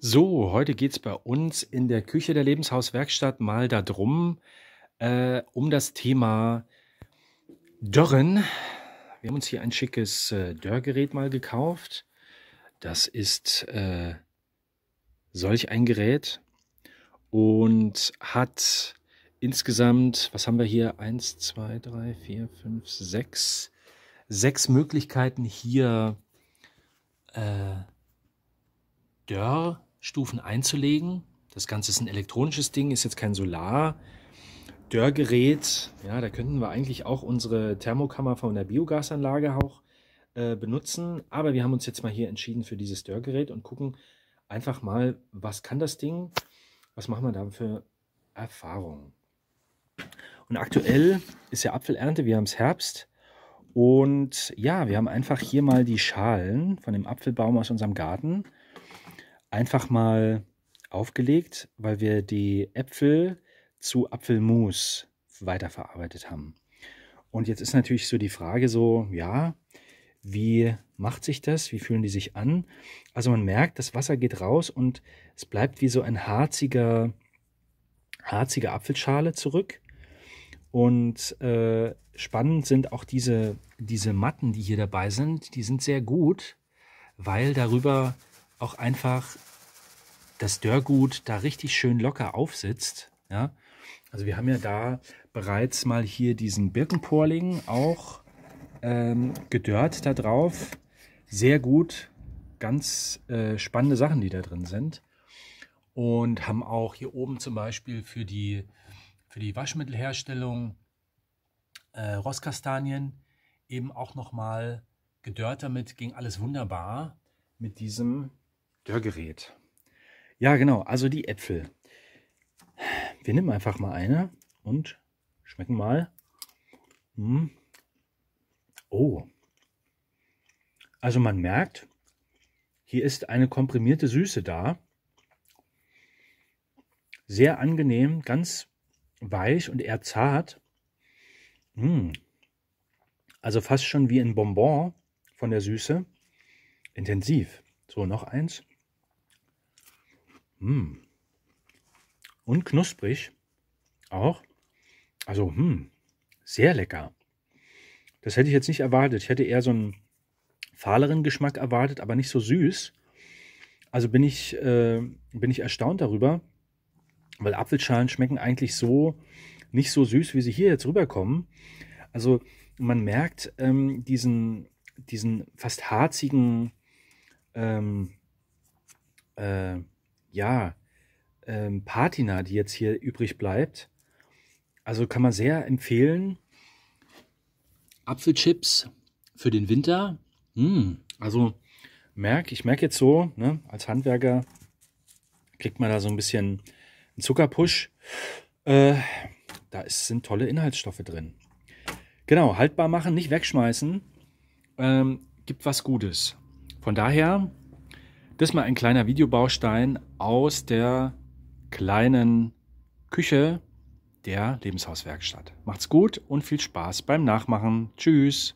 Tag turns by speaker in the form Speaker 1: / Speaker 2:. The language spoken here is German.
Speaker 1: So, heute geht es bei uns in der Küche der Lebenshauswerkstatt mal darum, äh, um das Thema Dörren. Wir haben uns hier ein schickes äh, Dörrgerät mal gekauft. Das ist äh, solch ein Gerät und hat insgesamt, was haben wir hier? Eins, zwei, drei, vier, fünf, sechs. Sechs Möglichkeiten hier. äh, Dörr Stufen einzulegen. Das Ganze ist ein elektronisches Ding, ist jetzt kein Solar. Dörrgerät, ja, da könnten wir eigentlich auch unsere Thermokammer von der Biogasanlage auch äh, benutzen. Aber wir haben uns jetzt mal hier entschieden für dieses Dörrgerät und gucken einfach mal, was kann das Ding? Was machen wir da für Erfahrungen? Und aktuell ist ja Apfelernte, wir haben es Herbst. Und ja, wir haben einfach hier mal die Schalen von dem Apfelbaum aus unserem Garten einfach mal aufgelegt, weil wir die Äpfel zu Apfelmus weiterverarbeitet haben. Und jetzt ist natürlich so die Frage so, ja, wie macht sich das? Wie fühlen die sich an? Also man merkt, das Wasser geht raus und es bleibt wie so ein harziger, harzige Apfelschale zurück. Und äh, spannend sind auch diese, diese Matten, die hier dabei sind. Die sind sehr gut, weil darüber auch einfach das Dörrgut da richtig schön locker aufsitzt. Ja? Also wir haben ja da bereits mal hier diesen Birkenporling auch ähm, gedörrt da drauf. Sehr gut, ganz äh, spannende Sachen, die da drin sind. Und haben auch hier oben zum Beispiel für die, für die Waschmittelherstellung äh, Rosskastanien eben auch nochmal gedörrt damit. Ging alles wunderbar mit diesem Störgerät. Ja, genau, also die Äpfel. Wir nehmen einfach mal eine und schmecken mal. Hm. Oh. Also man merkt, hier ist eine komprimierte Süße da. Sehr angenehm, ganz weich und eher zart. Hm. Also fast schon wie ein Bonbon von der Süße. Intensiv. So, noch eins. Mmh. Und knusprig auch. Also, hm, sehr lecker. Das hätte ich jetzt nicht erwartet. Ich hätte eher so einen fahleren Geschmack erwartet, aber nicht so süß. Also bin ich, äh, bin ich erstaunt darüber, weil Apfelschalen schmecken eigentlich so nicht so süß, wie sie hier jetzt rüberkommen. Also man merkt ähm, diesen, diesen fast harzigen ähm, äh, ja, ähm, Patina, die jetzt hier übrig bleibt. Also kann man sehr empfehlen. Apfelchips für den Winter. Hm, also merk, ich merke jetzt so, ne, als Handwerker kriegt man da so ein bisschen einen Zuckerpush. Äh, da ist, sind tolle Inhaltsstoffe drin. Genau, haltbar machen, nicht wegschmeißen. Ähm, gibt was Gutes. Von daher das mal ein kleiner Videobaustein aus der kleinen Küche der Lebenshauswerkstatt. Macht's gut und viel Spaß beim Nachmachen. Tschüss.